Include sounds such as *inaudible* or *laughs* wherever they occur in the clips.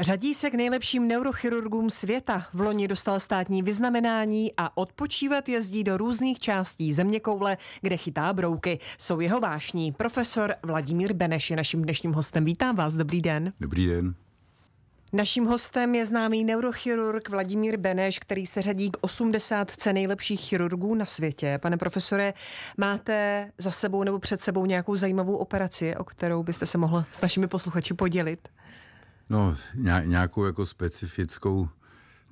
Řadí se k nejlepším neurochirurgům světa. V loni dostal státní vyznamenání a odpočívat jezdí do různých částí zeměkoule, kde chytá brouky. Jsou jeho vášní. Profesor Vladimír Beneš je naším dnešním hostem. Vítám vás, dobrý den. Dobrý den. Naším hostem je známý neurochirurg Vladimír Beneš, který se řadí k 80 nejlepších chirurgů na světě. Pane profesore, máte za sebou nebo před sebou nějakou zajímavou operaci, o kterou byste se mohl s našimi posluchači podělit? No, nějakou jako specifickou,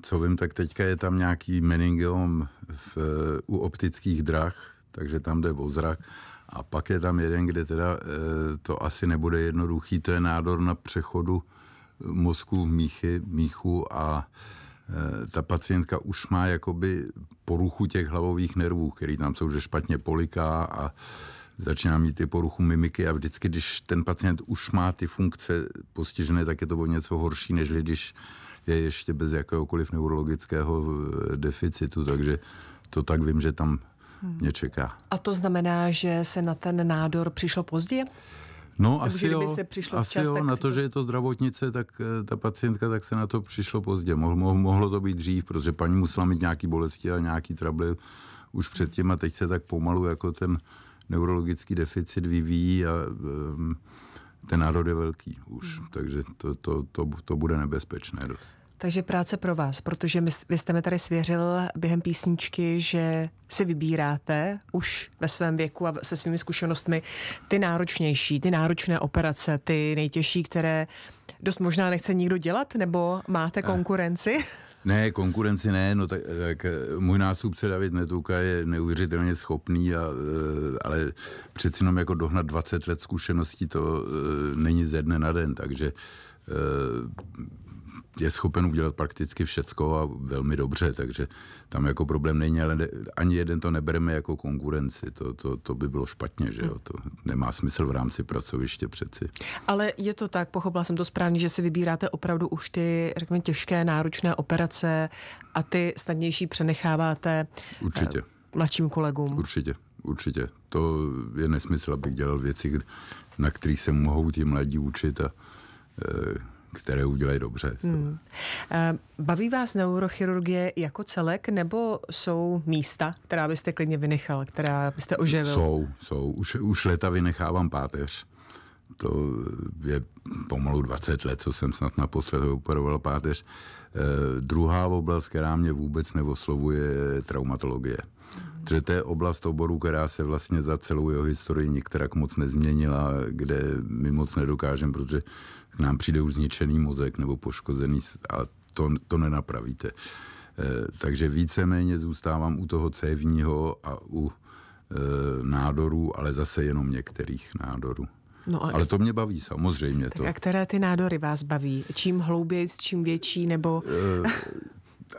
co vím, tak teďka je tam nějaký meningeom v, u optických drah, takže tam jde o zrak. A pak je tam jeden, kde teda eh, to asi nebude jednoduchý, to je nádor na přechodu eh, mozku míchy, míchu a eh, ta pacientka už má jakoby poruchu těch hlavových nervů, který tam jsou, že špatně poliká a začíná mít ty poruchu mimiky a vždycky, když ten pacient už má ty funkce postižené, tak je to o něco horší, než když je ještě bez jakéhokoliv neurologického eh, deficitu, takže to tak vím, že tam hmm. mě čeká. A to znamená, že se na ten nádor přišlo pozdě? No Nebo asi jo, se přišlo asi včas, jo tak... na to, že je to zdravotnice, tak eh, ta pacientka, tak se na to přišlo pozdě. Mohlo, mohlo to být dřív, protože paní musela mít nějaký bolesti a nějaký trable už předtím a teď se tak pomalu jako ten neurologický deficit vyvíjí a ehm, ten národ je velký už, hmm. takže to, to, to, to bude nebezpečné dost. Takže práce pro vás, protože my, vy jste mi tady svěřil během písničky, že si vybíráte už ve svém věku a se svými zkušenostmi ty náročnější, ty náročné operace, ty nejtěžší, které dost možná nechce nikdo dělat, nebo máte ne. Eh. konkurenci? *laughs* Ne, konkurenci ne, no tak, tak eh, můj nástupce David Netuka je neuvěřitelně schopný, a, eh, ale přeci jenom jako dohnat 20 let zkušeností, to eh, není ze dne na den, takže je schopen udělat prakticky všecko a velmi dobře, takže tam jako problém není, ale ne, ani jeden to nebereme jako konkurenci, to, to, to by bylo špatně, že jo, hmm. to nemá smysl v rámci pracoviště přeci. Ale je to tak, pochopila jsem to správně, že si vybíráte opravdu už ty, řekněme, těžké, náročné operace a ty snadnější přenecháváte Určitě. Eh, mladším kolegům. Určitě určitě. To je nesmysl, abych dělal věci, na kterých se mohou ti mladí učit a e, které udělají dobře. Hmm. Eh, baví vás neurochirurgie jako celek, nebo jsou místa, která byste klidně vynechal, která byste oživil? Jsou, jsou. Už, už leta vynechávám páteř. To je pomalu 20 let, co jsem snad naposled operoval páteř. Eh, druhá oblast, která mě vůbec neoslovuje, je traumatologie. Hmm Protože to je oblast oboru, která se vlastně za celou jeho historii některak moc nezměnila, kde my moc nedokážeme, protože k nám přijde už zničený mozek nebo poškozený a to, to nenapravíte. Eh, takže víceméně zůstávám u toho cévního a u eh, nádorů, ale zase jenom některých nádorů. No ale, ale to mě baví samozřejmě. Tak to. A které ty nádory vás baví? Čím hlouběji, čím větší, nebo... Eh,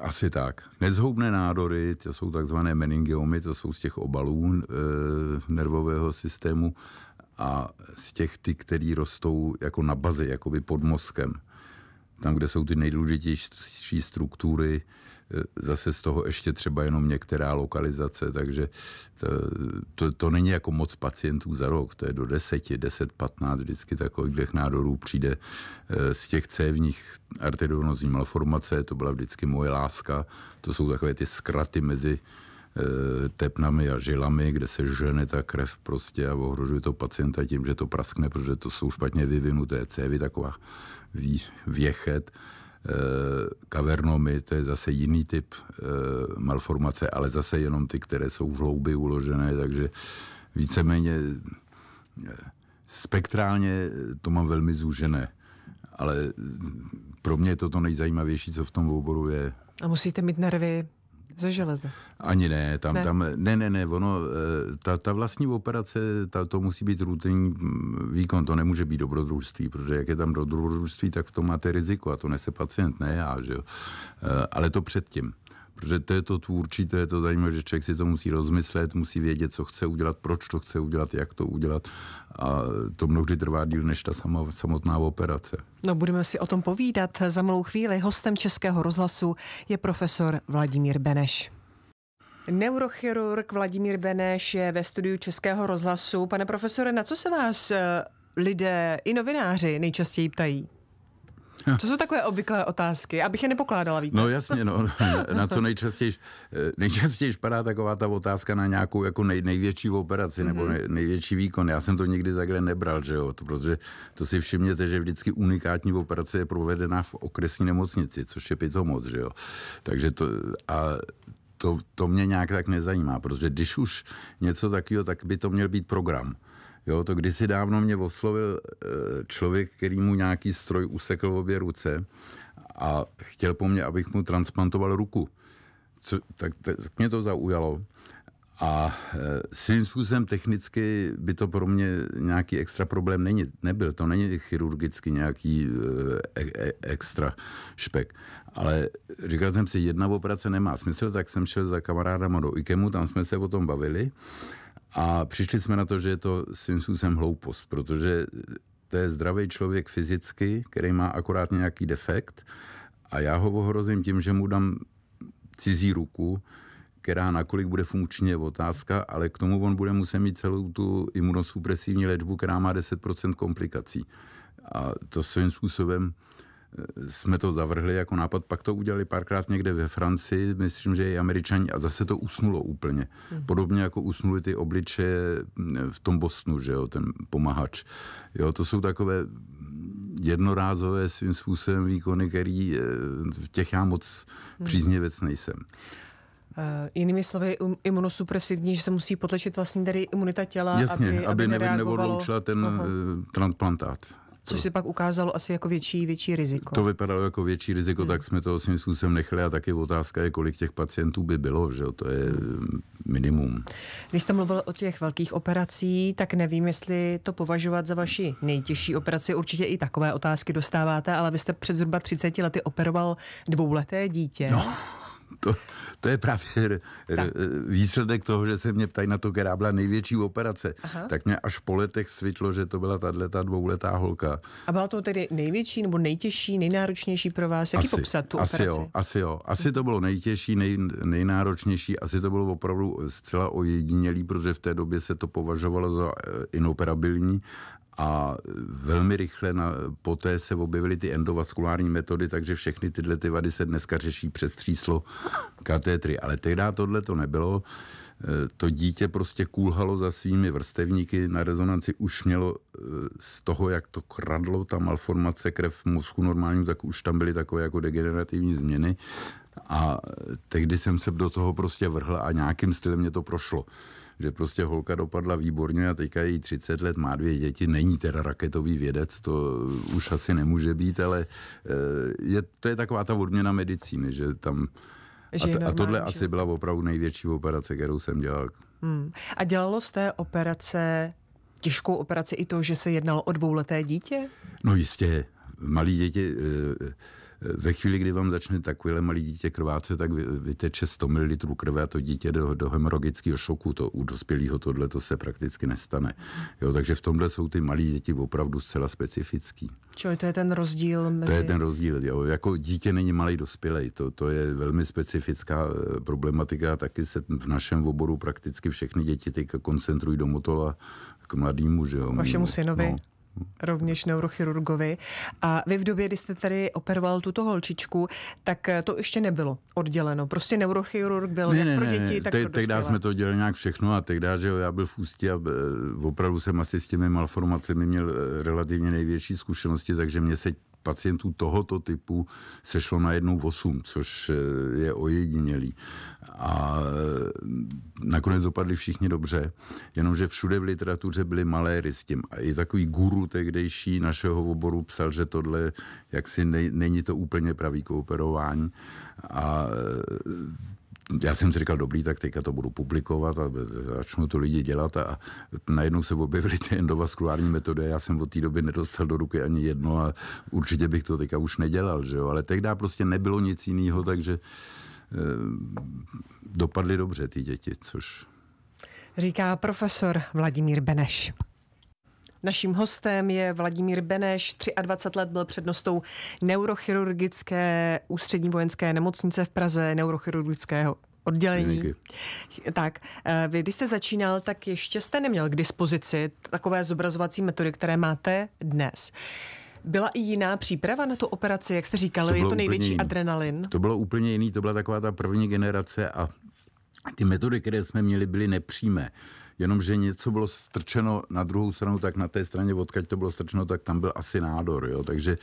asi tak. Nezhoubné nádory, to jsou takzvané meningiomy, to jsou z těch obalů e, nervového systému a z těch ty, které rostou jako na bazi, jakoby pod mozkem tam, kde jsou ty nejdůležitější struktury, e, zase z toho ještě třeba jenom některá lokalizace, takže to, to, to není jako moc pacientů za rok, to je do 10, 10, 15, vždycky takových dvěch nádorů přijde e, z těch cévních arteriovnozní malformace, to byla vždycky moje láska, to jsou takové ty zkraty mezi Eh, tepnami a žilami, kde se žene ta krev prostě a ohrožuje to pacienta tím, že to praskne, protože to jsou špatně vyvinuté cévy, taková věchet. Eh, kavernomy, to je zase jiný typ eh, malformace, ale zase jenom ty, které jsou v hloubi uložené, takže víceméně spektrálně to mám velmi zúžené. Ale pro mě je to to nejzajímavější, co v tom oboru je. A musíte mít nervy ze železa. Ani ne, tam, ne. tam, ne, ne, ne, ono, eh, ta, ta vlastní operace, ta, to musí být rutinní mm, výkon, to nemůže být dobrodružství, protože jak je tam dobrodružství, tak v tom máte riziko a to nese pacient, ne já, že jo. Eh, ale to předtím. Protože to je to tvůrčí, to je to zajímavé, že člověk si to musí rozmyslet, musí vědět, co chce udělat, proč to chce udělat, jak to udělat. A to mnohdy trvá díl než ta sama, samotná operace. No budeme si o tom povídat za malou chvíli. Hostem Českého rozhlasu je profesor Vladimír Beneš. Neurochirurg Vladimír Beneš je ve studiu Českého rozhlasu. Pane profesore, na co se vás eh, lidé i novináři nejčastěji ptají? To jsou takové obvyklé otázky, abych je nepokládala víc. No jasně, no, na co nejčastěji, eh, nejčastěji padá taková ta otázka na nějakou jako nej, největší operaci mm-hmm. nebo mhm. nej, největší výkon. Já jsem to nikdy takhle nebral, že jo, to, protože to si všimněte, že vždycky unikátní operace je provedena v okresní nemocnici, což je pitomoc, že jo. Takže to, a to, to mě nějak tak nezajímá, protože když už něco takového, tak by to měl být program. Jo, to kdysi dávno mě oslovil eh, člověk, který mu nějaký stroj usekl v obě ruce a chtěl po mně, abych mu transplantoval ruku. Co, tak, tak mě to zaujalo. A e, svým způsobem technicky by to pro mě nějaký extra problém není, nebyl. To není chirurgicky nějaký eh, e, e, extra špek. Ale říkal jsem si, jedna operace nemá smysl, tak jsem šel za kamarádama do IKEMu, tam jsme se o tom bavili. A přišli jsme na to, že je to svým způsobem hloupost, protože to je zdravý člověk fyzicky, který má akorát nějaký defekt a já ho ohrozím tím, že mu dám cizí ruku, která nakolik bude funkčně je otázka, ale k tomu on bude muset mít celou tu imunosupresivní léčbu, která má 10% komplikací. A to svým způsobem jsme to zavrhli jako nápad, pak to udělali párkrát někde ve Francii, myslím, že i američani a zase to usnulo úplně. Mhm. Podobně jako usnuli ty obličeje mm, v tom Bosnu, že jo, ten pomahač. Jo, to jsou takové jednorázové svým způsobem výkony, který eh, v těch já moc mhm. příznivec nejsem. Eh, jinými slovy, imunosupresivní, že se musí potlečit vlastně tady imunita těla, Jasně, aby, aby Aby neodloučila ten uh-huh. transplantát což se pak ukázalo asi jako větší, větší riziko. To vypadalo jako větší riziko, hmm. tak jsme to svým způsobem nechali a taky otázka je, kolik těch pacientů by bylo, že jo? to je hmm. eh, minimum. Když jste mluvil o těch velkých operací, tak nevím, jestli to považovat za vaši nejtěžší operaci. Určitě i takové otázky dostáváte, ale vy jste před zhruba 30 lety operoval dvouleté dítě. No to, to je právě r, r, výsledek toho, že se mě ptají na to, která byla největší operace. Aha. Tak mě až po letech svitlo, že to byla tato dvouletá holka. A byla to tedy největší nebo nejtěžší, nejnáročnější pro vás? Jak asi, popsat tu asi operaci? Jo, asi jo. Asi hm. to bylo nejtěžší, nej, nejnáročnější. Asi to bylo opravdu zcela ojedinělý, protože v té době se to považovalo za eh, inoperabilní a velmi rychle na, poté se objevily ty endovaskulární metody, takže všechny tyhle ty vady se dneska řeší přes tříslo katétry. Ale tehdy tohle to nebylo. E, to dítě prostě kůlhalo za svými vrstevníky, na rezonanci už mělo e, z toho, jak to kradlo, ta malformace krev v mozku normálním, tak už tam byly takové jako degenerativní změny. A tehdy jsem se do toho prostě vrhl a nějakým stylem mě to prošlo že prostě holka dopadla výborně a teďka její 30 let, má dvě děti, není teda raketový vědec, to eh, už asi nemůže být, ale eh, je, to je taková ta odměna medicíny, že tam že a, t- a tohle že? asi byla opravdu největší operace, kterou jsem dělal. Hmm. A dělalo z té operace těžkou operaci i to, že se jednalo o dvouleté dítě? No jistě, malí děti... E- ve chvíli, kdy vám začne takovéhle malé dítě krvácet, tak vyteče 100 ml krve a to dítě do, do hemorogického šoku. To u dospělého tohle to se prakticky nestane. Jo, takže v tomhle jsou ty malé děti opravdu zcela specifický. Čili to je ten rozdíl mezi... To je ten rozdíl, jo. Jako dítě není malý dospělej, to, to je velmi specifická eh, problematika, taky se v našem oboru prakticky všechny děti teď koncentrují do motola k mladýmu. že jo. Vašemu no, synovi. No rovněž neurochirurgovi. A vy v době, kdy jste tady operoval tuto holčičku, tak eh, to ještě nebylo odděleno. Prostě neurochirurg byl ne, jak ne, pro děti, ne, tak te, pro Tehdy jsme to dělali nějak všechno a tehdy, že jo, já byl v ústě a eh, opravdu jsem asi s těmi malformacemi měl eh, relativně největší zkušenosti, takže mě se pacientů tohoto typu sešlo najednou 8, což eh, je ojedinělý. A eh, nakonec dopadli všichni dobře, jenomže všude v literatuře byly malé s tím. A i takový guru tehdejší našeho oboru psal, že tohle jaksi ne, není to úplně pravý kooperování. A eh, já jsem si říkal, dobrý, tak teďka to budu publikovat a začnu to lidi dělat a najednou se objevily ty endovaskulární metody já jsem od té doby nedostal do ruky ani jedno a určitě bych to teďka už nedělal, že jo, ale tehdy prostě nebylo nic jiného, takže eh, dopadly dobře ty děti, což... Říká profesor Vladimír Beneš. Naším hostem je Vladimír Beneš, 23 let byl přednostou neurochirurgické ústřední vojenské nemocnice v Praze, neurochirurgického oddělení. Díky. Tak, eh, vy když jste začínal, tak ještě jste neměl k dispozici takové zobrazovací metody, které máte dnes. Byla i jiná příprava na tu operaci, jak jste říkal, to je to největší jiný. adrenalin. To bylo úplně jiný, to byla taková ta první generace a ty metody, které jsme měli, byly nepřímé jenomže něco bylo strčeno na druhou stranu, tak na té straně, odkaď to bylo strčeno, tak tam byl asi nádor. Jo? Takže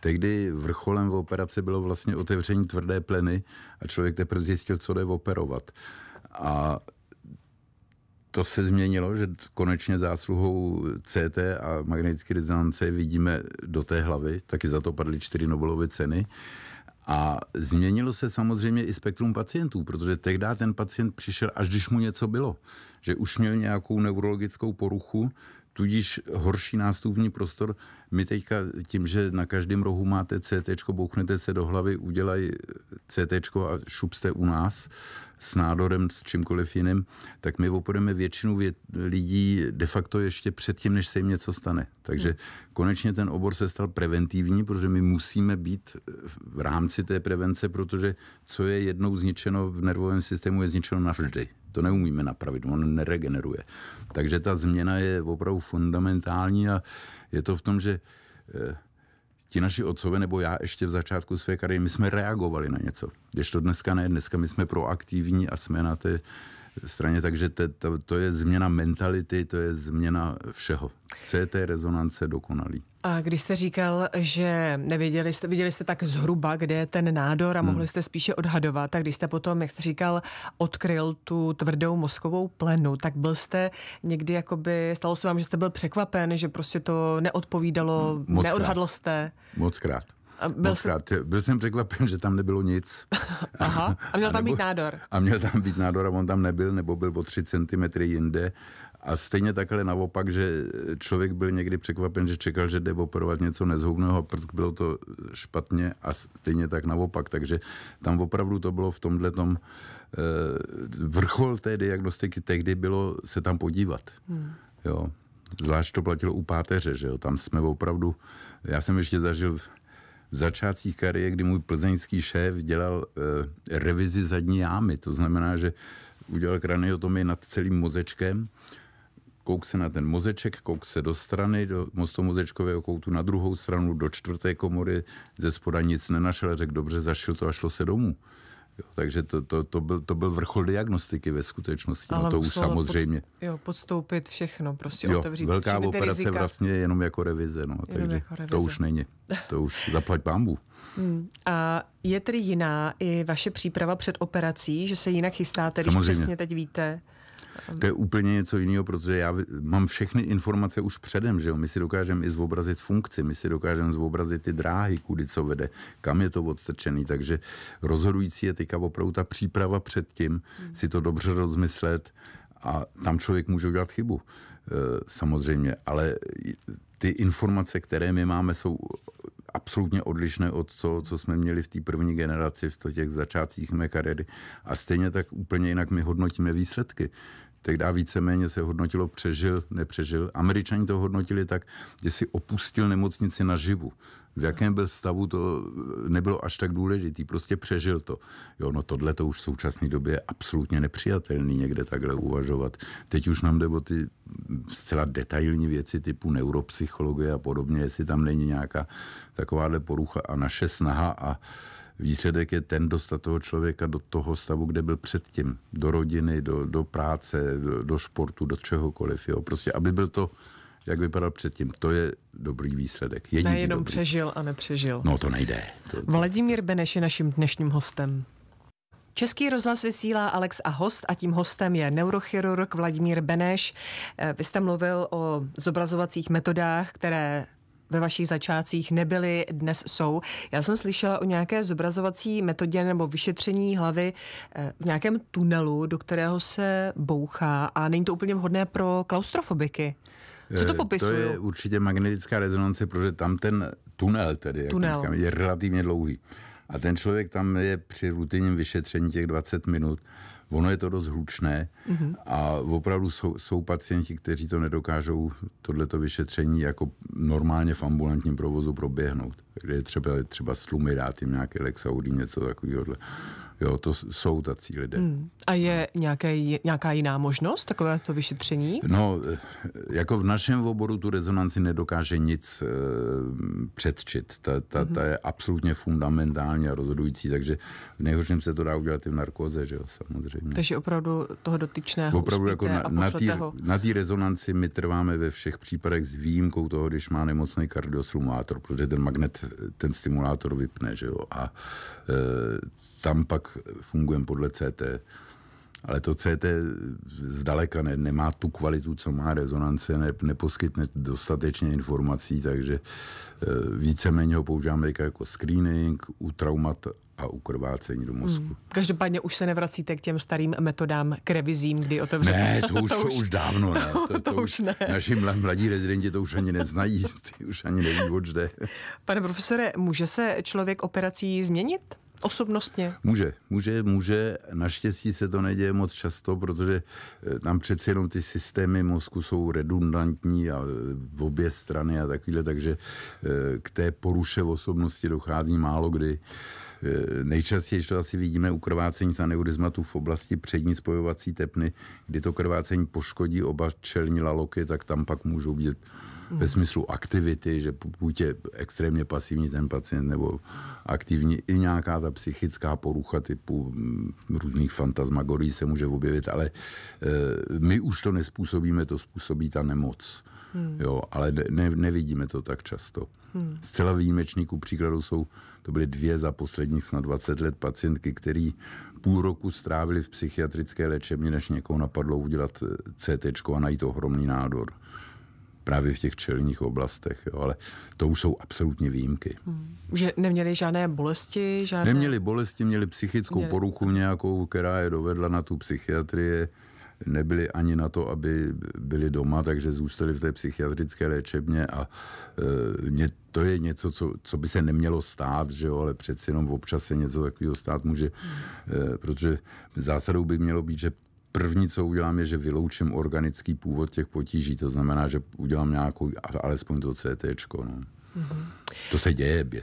tehdy vrcholem v operaci bylo vlastně otevření tvrdé pleny a člověk teprve zjistil, co jde operovat. A to se změnilo, že konečně zásluhou CT a magnetické rezonance vidíme do té hlavy, taky za to padly čtyři Nobelovy ceny. A změnilo se samozřejmě i spektrum pacientů, protože tehdy ten pacient přišel, až když mu něco bylo, že už měl nějakou neurologickou poruchu, tudíž horší nástupní prostor. My teďka tím, že na každém rohu máte CT, bouchnete se do hlavy, udělají CT a šup jste u nás, s nádorem, s čímkoliv jiným, tak my opodeme většinu vě- lidí de facto ještě předtím, než se jim něco stane. Takže hmm. konečně ten obor se stal preventivní, protože my musíme být v rámci té prevence, protože co je jednou zničeno v nervovém systému, je zničeno navždy. To neumíme napravit, on neregeneruje. Takže ta změna je opravdu fundamentální a je to v tom, že eh, ti naši otcové nebo já ještě v začátku své kariéry, my jsme reagovali na něco. Když to dneska ne, dneska my jsme proaktivní a jsme na té straně, takže te, to, to je změna mentality, to je změna všeho. Co je té rezonance dokonalý? A když jste říkal, že nevěděli jste, viděli jste tak zhruba, kde je ten nádor a hmm. mohli jste spíše odhadovat, tak když jste potom, jak jste říkal, odkryl tu tvrdou mozkovou plenu, tak byl jste někdy jakoby, stalo se vám, že jste byl překvapen, že prostě to neodpovídalo, Moc neodhadl krát. jste? Moc krát. A byl, moc jsi... byl jsem překvapen, že tam nebylo nic. *laughs* Aha, a měl a *laughs* tam nebo, být nádor. A měl tam být nádor a on tam nebyl, nebo byl o 3 cm jinde. A stejně takhle naopak, že člověk byl někdy překvapen, že čekal, že jde operovat něco nezhoubného a prsk bylo to špatně a stejně tak naopak. Takže tam opravdu to bylo v tomhle tom eh, vrchol té diagnostiky tehdy bylo se tam podívat. Hmm. Jo. Zvlášť to platilo u páteře, že jo, tam jsme opravdu, já jsem ještě zažil v začátcích kariéry, kdy můj plzeňský šéf dělal e, revizi zadní jámy. To znamená, že udělal kraniotomy nad celým mozečkem, kouk se na ten mozeček, kouk se do strany, do mozečkového koutu na druhou stranu, do čtvrté komory, ze spoda nic nenašel, řekl dobře, zašil to a šlo se domů. Jo, takže to, to, to, byl, to byl vrchol diagnostiky ve skutečnosti. No Ale no to už samozřejmě. Pod, jo, podstoupit všechno, prostě jo, otevřít Velká operace rizika. vlastně jenom jako revize, no, jenom takže jako revize. to už není. To už *laughs* zaplať bambu. Hmm. A je tedy jiná i vaše příprava před operací, že se jinak chystáte, když samozřejmě. přesně teď víte? To je úplně něco jiného, protože já mám všechny informace už předem, že jo? My si dokážeme i zobrazit funkci, my si dokážeme zobrazit ty dráhy, kudy co vede, kam je to odstrčený, takže rozhodující je teďka opravdu ta příprava před tím, hmm. si to dobře rozmyslet a tam člověk může udělat chybu, eh, samozřejmě, ale ty informace, které my máme, jsou absolutně odlišné od toho, co jsme měli v té první generaci, v těch začátcích mé kariéry. A stejně tak úplně jinak my hodnotíme výsledky tehdy víceméně se hodnotilo přežil, nepřežil. Američani to hodnotili tak, že si opustil nemocnici naživu. V jakém byl stavu, to eh, nebylo až tak důležitý, prostě přežil to. Jo, no tohle to už v současné době je absolutně nepřijatelný někde takhle uvažovat. Teď už nám jde o ty zcela detailní věci typu neuropsychologie a podobně, jestli tam není nějaká takováhle porucha a naše snaha a výsledek je ten dostat toho člověka do toho stavu, kde byl předtím, do rodiny, do, do práce, do, do sportu, do čehokoliv, jo. Prostě, aby byl to, jak vypadal předtím, to je dobrý výsledek. Jediný jenom dobrý. přežil a nepřežil. No to nejde. To, to... Vladimír Beneš je naším dnešním hostem. Český rozhlas vysílá Alex a host a tím hostem je neurochirurg Vladimír Beneš. Eh, vy jste mluvil o zobrazovacích metodách, které ve vašich začátcích nebyly, dnes jsou. Já jsem slyšela o nějaké zobrazovací metodě nebo vyšetření hlavy eh, v nějakém tunelu, do kterého se bouchá a není to úplně vhodné pro klaustrofobiky. Co to popisuje? Eh, to je určitě magnetická rezonance, protože tam ten tunel, tedy, tunel. Jak říkám, je relativně dlouhý. A ten člověk tam je při rutinním vyšetření těch 20 minut Ono je to dost hlučné mm-hmm. a opravdu jsou, jsou pacienti, kteří to nedokážou, tohleto vyšetření jako normálně v ambulantním provozu proběhnout. Kde je třeba, třeba slumy dát jim nějaké lexaudy, něco takového. Jo, to jsou tací lidé. Mm. A je no. nějaké, nějaká jiná možnost takovéto vyšetření? No, eh, jako v našem oboru tu rezonanci nedokáže nic e, předčit. Ta, ta, mm-hmm. ta je absolutně fundamentální a rozhodující, takže v nejhorším se to dá udělat i v narkoze, že jo, samozřejmě samozřejmě. Takže opravdu toho dotyčného Opravdu jako na, na, té na rezonanci my trváme ve všech případech s výjimkou toho, když má nemocný kardiostimulátor, protože ten magnet ten stimulátor vypne, že jo, a e, tam pak fungujeme podle CT. Ale to CT zdaleka ne, nemá tu kvalitu, co má rezonance, ne, neposkytne dostatečně informací, takže e, víceméně ho používáme jako screening u traumat a ukrvácení do mozku. Hmm. Každopádně už se nevracíte k těm starým metodám k revizím, kdy otevřete. Ne, to *laughs* už, to, to už dávno ne. *laughs* To, to, to už ne. Naši mladí rezidenti to už ani neznají, *laughs* ty už ani neví, oč jde. Pane profesore, může se člověk operací změnit? Osobnostně. Může, může, může. Naštěstí se to neděje moc často, protože eh, tam přeci jenom ty systémy mozku jsou redundantní a eh, v obě strany a takhle, takže eh, k té poruše v osobnosti dochází málo kdy. Nejčastěji to asi vidíme u krvácení z aneurizmatu v oblasti přední spojovací tepny, kdy to krvácení poškodí oba čelní laloky, tak tam pak můžou být hmm. ve smyslu aktivity, že buď je extrémně pasivní ten pacient nebo aktivní, i nějaká ta psychická porucha typu mm, různých fantasmagorií se může objevit, ale e, my už to nespůsobíme, to způsobí ta nemoc. Hmm. Jo, ale ne, nevidíme to tak často. Hmm. Zcela výjimečný ku příkladu jsou, to byly dvě za posledních snad 20 let pacientky, které půl roku strávili v psychiatrické léčebně, než někoho napadlo udělat eh, CT a najít ohromný nádor právě v těch čelních oblastech, jo, ale to už jsou absolutní výjimky. Hmm. Že neměli žádné bolesti? Žádné... Neměli bolesti, měli psychickou měli... poruchu nějakou, která je dovedla na tu psychiatrii, nebyli ani na to, aby byli doma, takže zůstali v té psychiatrické léčebně a e, mě, to je něco, co, co by se nemělo stát, že jo, ale přeci jenom občas se něco takového stát může, hmm. e, protože zásadou by mělo být, že První, co udělám, je, že vyloučím organický původ těch potíží. To znamená, že udělám nějakou, alespoň to CT. No. Mm-hmm. To se děje bě,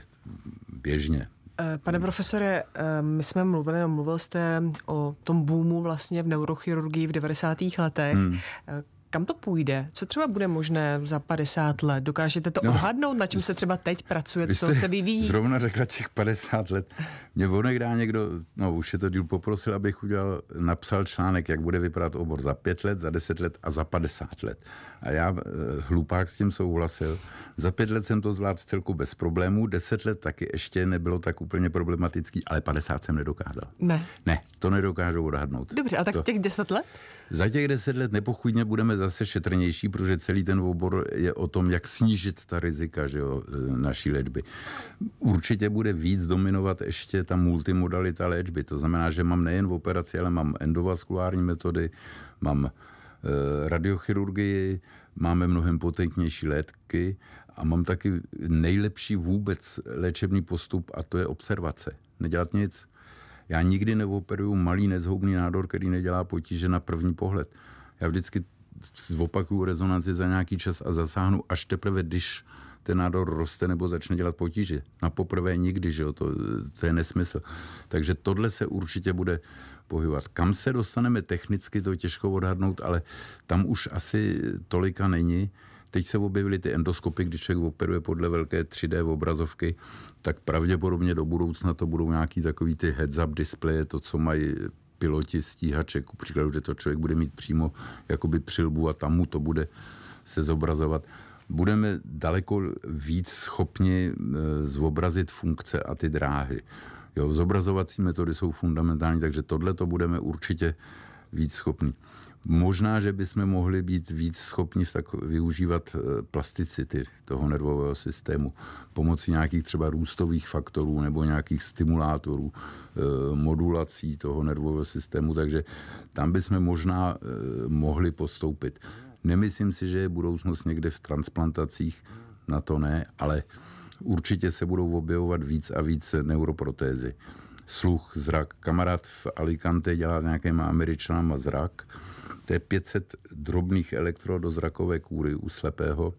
běžně. Eh, pane profesore, eh, my jsme mluvili, mluvil jste o tom boomu vlastně v neurochirurgii v 90. letech. Hmm. Eh, kam to půjde? Co třeba bude možné za 50 let? Dokážete to no, odhadnout, na čem se třeba teď pracuje, co se vyvíjí? Zrovna řekla těch 50 let. Mě odehrá někdo, no už je to díl poprosil, abych udělal, napsal článek, jak bude vypadat obor za 5 let, za 10 let a za 50 let. A já eh, hlupák s tím souhlasil. Za 5 let jsem to zvládl v celku bez problémů, 10 let taky ještě nebylo tak úplně problematický, ale 50 jsem nedokázal. Ne. Ne, to nedokážu odhadnout. Dobře, a tak to... těch 10 let? Za těch deset let nepochudně budeme zase šetrnější, protože celý ten obor je o tom, jak snížit ta rizika že jo, e, naší léčby. Určitě bude víc dominovat ještě ta multimodalita léčby. To znamená, že mám nejen v operaci, ale mám endovaskulární metody, mám e, radiochirurgii, máme mnohem potentnější létky a mám taky nejlepší vůbec léčebný postup a to je observace. Nedělat nic, já nikdy neoperuju malý nezhoubný nádor, který nedělá potíže na první pohled. Já vždycky zopakuju rezonanci za nějaký čas a zasáhnu až teprve, když ten nádor roste nebo začne dělat potíže. Na poprvé nikdy, že jo, to, to je nesmysl. Takže tohle se určitě bude pohybovat. Kam se dostaneme technicky, to těžko odhadnout, ale tam už asi tolika není. Teď se objevily ty endoskopy, když člověk operuje podle velké 3D obrazovky, tak pravděpodobně do budoucna to budou nějaký takový ty heads-up displeje, to, co mají piloti stíhaček, u příkladu, že to člověk bude mít přímo jakoby přilbu a tam mu to bude se zobrazovat. Budeme daleko víc schopni e, zobrazit funkce a ty dráhy. Jo, zobrazovací metody jsou fundamentální, takže tohle to budeme určitě víc schopní. Možná, že bychom mohli být víc schopni v tak, využívat eh, plasticity toho nervového systému pomocí nějakých třeba růstových faktorů nebo nějakých stimulátorů, eh, modulací toho nervového systému, takže tam bychom možná eh, mohli postoupit. Nemyslím si, že je budoucnost někde v transplantacích, na to ne, ale určitě se budou objevovat víc a víc neuroprotézy sluch, zrak. Kamarád v Alicante dělá s nějakýma američanama zrak. To je 500 drobných elektrod do zrakové kůry u slepého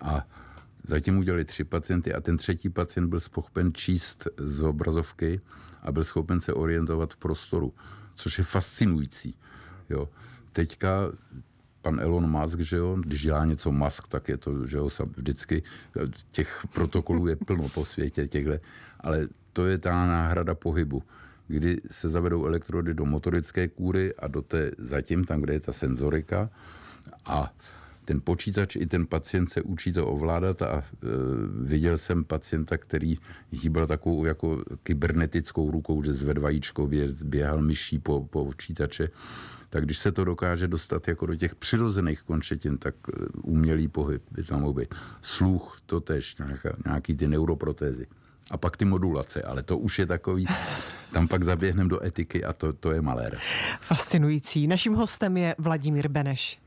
a Zatím udělali tři pacienty a ten třetí pacient byl schopen číst z obrazovky a byl schopen se orientovat v prostoru, což je fascinující. Jo. Teďka pan Elon Musk, že jo, když dělá něco Musk, tak je to, že jo, vždycky eh, těch protokolů je plno po světě těchto, ale to je ta náhrada pohybu kdy se zavedou elektrody do motorické kůry a do té zatím, tam, kde je ta senzorika a ten počítač i ten pacient se učí to ovládat a e, viděl jsem pacienta, který hýbal takovou jako kybernetickou rukou, že zvedl vajíčko, běhal myší po, po počítače. Tak když se to dokáže dostat jako do těch přirozených končetin, tak e, umělý pohyb by tam mohl být. Sluch, to tež, nějaká, nějaký ty neuroprotézy. A pak ty modulace, ale to už je takový, tam pak zaběhneme do etiky a to, to je malér. Fascinující. Naším hostem je Vladimír Beneš.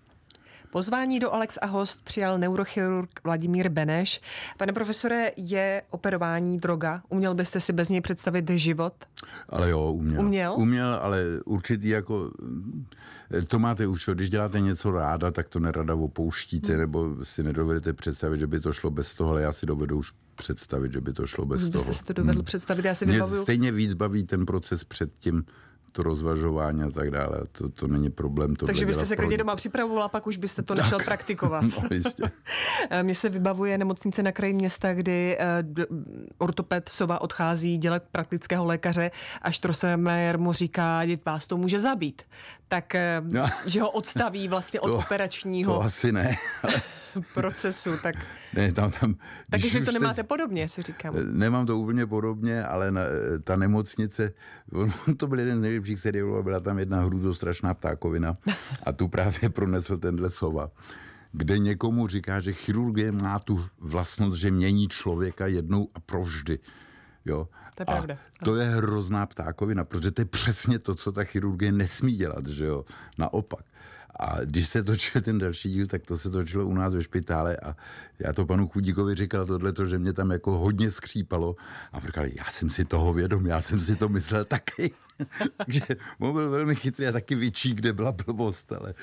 Pozvání do Alex a host přijal neurochirurg Vladimír Beneš. Pane profesore, je operování droga? Uměl byste si bez něj představit život? Ale jo, uměl. Uměl? Uměl, ale určitý jako... To máte už, když děláte něco ráda, tak to nerada opouštíte, hmm. nebo si nedovedete představit, že by to šlo bez toho, ale já si dovedu už představit, že by to šlo bez Vy toho. Byste si to dovedl hmm. představit, já si vybavuju. stejně víc baví ten proces před tím, to rozvažování a tak dále. To, to není problém. To Takže byste se klidně pro... doma připravovala, pak už byste to tak. praktikovat. *laughs* No, jistě. *laughs* Eh, Mně se vybavuje nemocnice na kraji města, kdy eh, ortoped Sova odchází dělat praktického lékaře až Štrosemér mu říká, že vás to může zabít. Tak, eh, no. že ho odstaví vlastně *laughs* to, od operačního. To asi ne. *laughs* procesu, tak... *laughs* ne, tam, tam, tak jestli to nemáte teď, podobně, si říkám. Eh, nemám to úplně podobně, ale na, eh, ta nemocnice, *laughs* to byl jeden z nejlepších seriálů a byla tam jedna hrůzostrašná ptákovina a tu právě pronesl tenhle slova kde někomu říká, že chirurgie má tu vlastnost, že mění člověka jednou a provždy. Jo? To je a pravda. To je hrozná ptákovina, protože to je přesně to, co ta chirurgie nesmí dělat, že jo? Naopak. A když se točil ten další díl, tak to se točilo u nás ve špitále a já to panu Chudíkovi říkal tohle, že mě tam jako hodně skřípalo a říkal, já jsem si toho vědom, já jsem si to myslel taky. *laughs* Takže on byl velmi chytrý a taky vyčí, kde byla blbost, ale...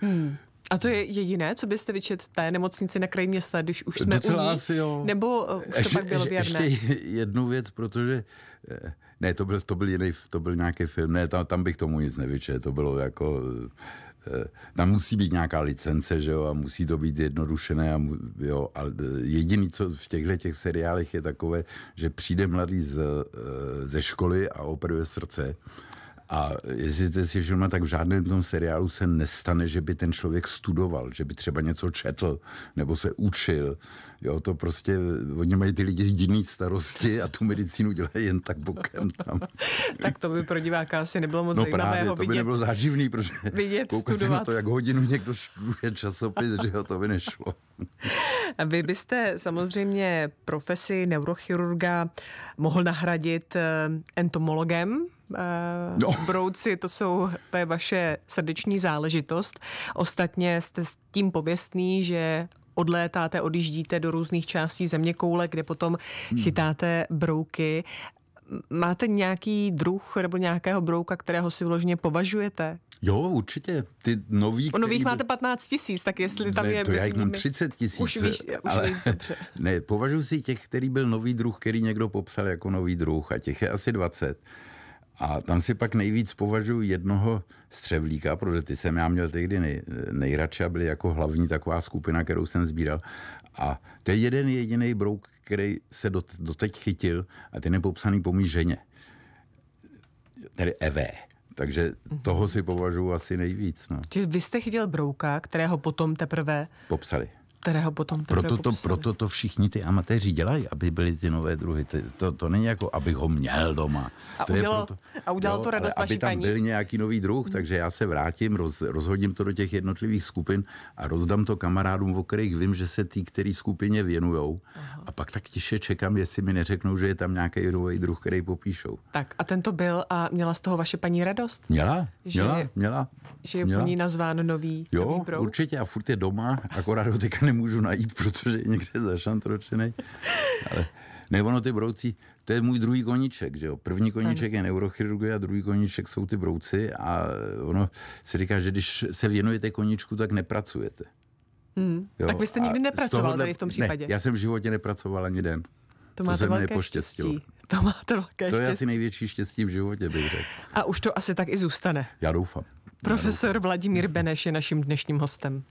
Hmm. A to je jediné, co byste vyčet té nemocnici na kraji města, když už jsme Docela u ní, asi jo. Nebo uh, to ještě, pak bylo ještě, ještě jednu věc, protože eh, ne, to byl, to byl jiný, to byl nějaký film, ne, tam, tam bych tomu nic nevyčet, to bylo jako eh, tam musí být nějaká licence, že jo, a musí to být zjednodušené, a, jo, a jediný, co v těchto těch seriálech je takové, že přijde mladý z, ze školy a operuje srdce a jestli jste si všimla, tak v žádném tom seriálu se nestane, že by ten člověk studoval, že by třeba něco četl nebo se učil. Jo, to prostě, oni mají ty lidi jiný starosti a tu medicínu dělají jen tak bokem tam. *laughs* tak to by pro diváka asi nebylo moc no právě, to by nebylo záživný, protože vidět, koukat na to, jak hodinu někdo studuje časopis, že jo, to by nešlo. Vy byste samozřejmě profesi neurochirurga mohl nahradit eh, entomologem, Eh, no. Brouci, to jsou to je vaše srdeční záležitost. Ostatně jste s tím pověstný, že odlétáte, odjíždíte do různých částí země koule, kde potom hmm. chytáte brouky. Máte nějaký druh nebo nějakého brouka, kterého si vložně považujete? Jo, určitě. Ty nový... O nových který... máte 15 tisíc, tak jestli tam ne, je... to já mám 30 tisíc. Už víš, eh, už ale... víš dobře. *laughs* Ne, považuji si těch, který byl nový druh, který někdo popsal jako nový druh a těch je asi 20. A tam si pak nejvíc považuji jednoho střevlíka, protože ty jsem já měl tehdy nej, nejradši a byli jako hlavní taková skupina, kterou jsem sbíral. A to je jeden jediný brouk, který se do doteď chytil a ten je popsaný po mý ženě. Tedy ev. Takže mhm. toho si považuji asi nejvíc. No. Čili vy jste chytil brouka, kterého potom teprve... Popsali kterého potom proto to, proto to všichni ty amatéři dělají, aby byly ty nové druhy. To, to není jako, abych ho měl doma. A to udělal, proto, a udělal jo, to radost Aby tam paní. byl nějaký nový druh, takže já se vrátím, roz, rozhodím to do těch jednotlivých skupin a rozdám to kamarádům, o kterých vím, že se ty, který skupině věnujou. Aha. A pak tak tiše čekám, jestli mi neřeknou, že je tam nějaký nový druh, který popíšou. Tak a tento byl a měla z toho vaše paní radost? Měla, že, měla, měla. Že je měla. po ní nazván nový, jo, nový druh? určitě a furt je doma, akorát nemůžu najít, protože je někde zašantročený. Ale ne, ono ty broucí, to je můj druhý koníček, že jo. První koníček je neurochirurgie a druhý koníček jsou ty brouci a ono se říká, že když se věnujete koníčku, tak nepracujete. Hmm. Jo, tak vy jste nikdy nepracoval tohohle, tady v tom případě. Ne, já jsem v životě nepracoval ani den. To, máte to se velké štěstí. To máte velké to štěstí. To je asi největší štěstí v životě, bych řekl. A už to asi tak i zůstane. Já doufám. Profesor Já doufám. Vladimír Beneš je naším dnešním hostem.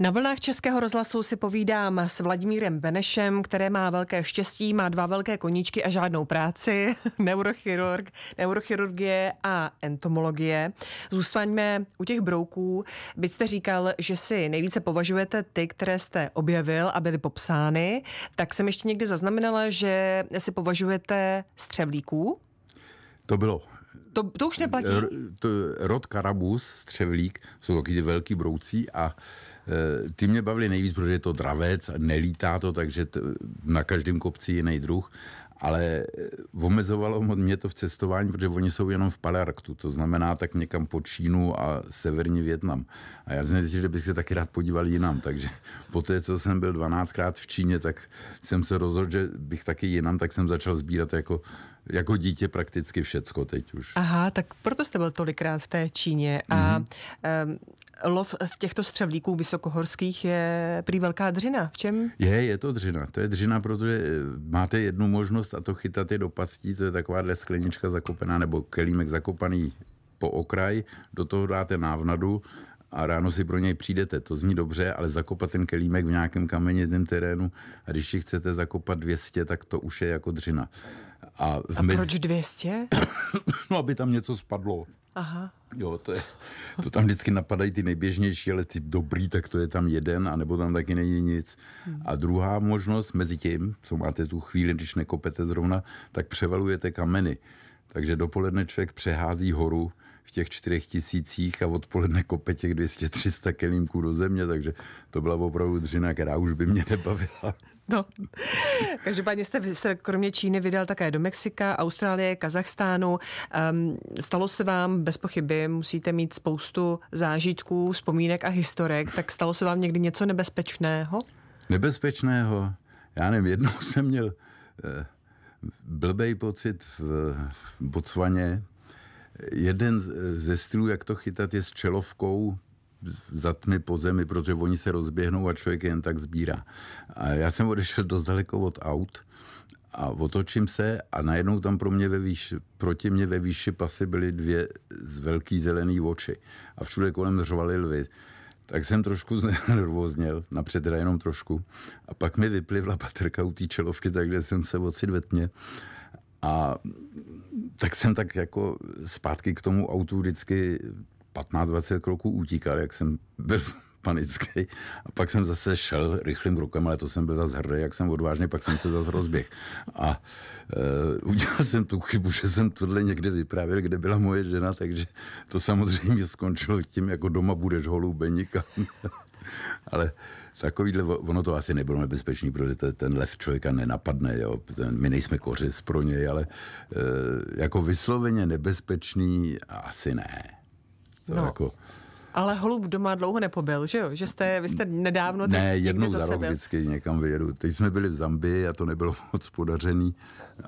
Na vlnách Českého rozhlasu si povídám s Vladimírem Benešem, které má velké štěstí, má dva velké koníčky a žádnou práci, *laughs* neurochirurg, neurochirurgie a entomologie. Zůstaňme u těch brouků. Byť jste říkal, že si nejvíce považujete ty, které jste objevil a byly popsány, tak jsem ještě někdy zaznamenala, že si považujete střevlíků. To bylo to, to už neplatí? R, to, rod karabus, střevlík, jsou taky ty velký broucí a Eh, ty mě bavily nejvíc, protože je to dravec, nelítá to, takže t- na každém kopci jiný druh, ale eh, omezovalo mě to v cestování, protože oni jsou jenom v Palearktu, to znamená tak někam po Čínu a severní Větnam. A já jsem že bych se taky rád podíval jinam, takže *laughs* po té, co jsem byl 12krát v Číně, tak jsem se rozhodl, že bych taky jinam, tak jsem začal sbírat jako, jako dítě prakticky všecko teď už. Aha, tak proto jste byl tolikrát v té Číně. A mm-hmm. um, lov těchto střevlíků vysokohorských je prý velká dřina. V čem? Je, je to dřina. To je dřina, protože eh, máte jednu možnost a to chytat je do pastí, to je taková sklenička zakopená nebo kelímek zakopaný po okraj, do toho dáte návnadu a ráno si pro něj přijdete. To zní dobře, ale zakopat ten kelímek v nějakém kamenitém terénu a když si chcete zakopat 200, tak to už je jako dřina. A, v mezi... proč 200? *coughs* no, aby tam něco spadlo. Aha. Jo, to, je, to tam vždycky napadají ty nejběžnější, ale ty dobrý, tak to je tam jeden, anebo tam taky není nic. Hmm. A druhá možnost mezi tím, co máte tu chvíli, když nekopete zrovna, tak převalujete kameny. Takže dopoledne člověk přehází horu v těch čtyřech tisících a odpoledne kope těch 200-300 kelímků do země, takže to byla opravdu dřina, která už by mě *laughs* nebavila. No. Každopádně jste se kromě Číny vydal také do Mexika, Austrálie, Kazachstánu. Um, stalo se vám bez pochyby, musíte mít spoustu zážitků, vzpomínek a historek, tak stalo se vám někdy něco nebezpečného? Nebezpečného? Já nevím, jednou *laughs* jsem měl eh, blbej pocit v, v Botswaně. Jeden eh, ze stylů, jak to chytat, je s čelovkou za tmy po zemi, protože oni se rozběhnou a člověk jen tak sbírá. A já jsem odešel dost daleko od aut a otočím se a najednou tam pro mě ve výši, proti mě ve výši pasy byly dvě z velký zelený oči a všude kolem řvaly lvy. Tak jsem trošku *laughs* nervózněl, napřed teda jenom trošku. A pak mi vyplivla baterka u té čelovky, takže jsem se ocit ve tmě. A tak jsem tak jako zpátky k tomu autu vždycky 15-20 kroků utíkal, jak jsem byl *laughs* panický. A pak jsem zase šel rychlým krokem, ale to jsem byl zase hrdý, jak jsem odvážný, pak jsem se zase rozběh. A e, udělal jsem tu chybu, že jsem tohle někde vyprávěl, kde byla moje žena, takže to samozřejmě skončilo tím, jako doma budeš holubeník. *laughs* ale takovýhle, ono to asi nebylo nebezpečný, protože ten lev člověka nenapadne, jo. my nejsme kořist pro něj, ale eh, jako vysloveně nebezpečný asi ne. To no. jako... Ale holub doma dlouho nepobyl, že jo? Že jste, vy jste nedávno... Ne, jednou za rok vždycky někam vyjedu. Teď jsme byli v Zambii a to nebylo *laughs* moc podařený.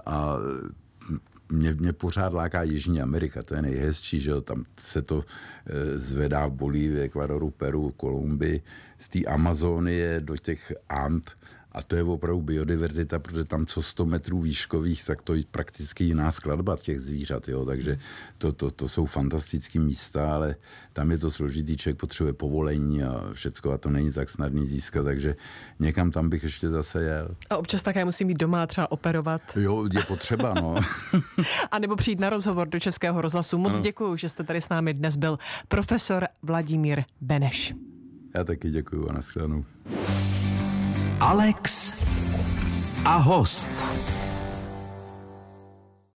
A mě, mě pořád láká Jižní Amerika, to je nejhezčí, že jo, tam se to e, zvedá v Bolívii, Ekvadoru, Peru, Kolumbii, z té Amazonie do těch Ant a to je opravdu biodiverzita, protože tam co 100 metrů výškových, tak to je prakticky jiná skladba těch zvířat. Jo? Takže to, to, to jsou fantastické místa, ale tam je to složitý, člověk potřebuje povolení a všecko a to není tak snadný získat, takže někam tam bych ještě zase jel. A občas také musím být doma třeba operovat. Jo, je potřeba, no. *laughs* a nebo přijít na rozhovor do Českého rozhlasu. Moc no. děkuji, že jste tady s námi dnes byl profesor Vladimír Beneš. Já taky děkuji a nashledanou. Alex a host.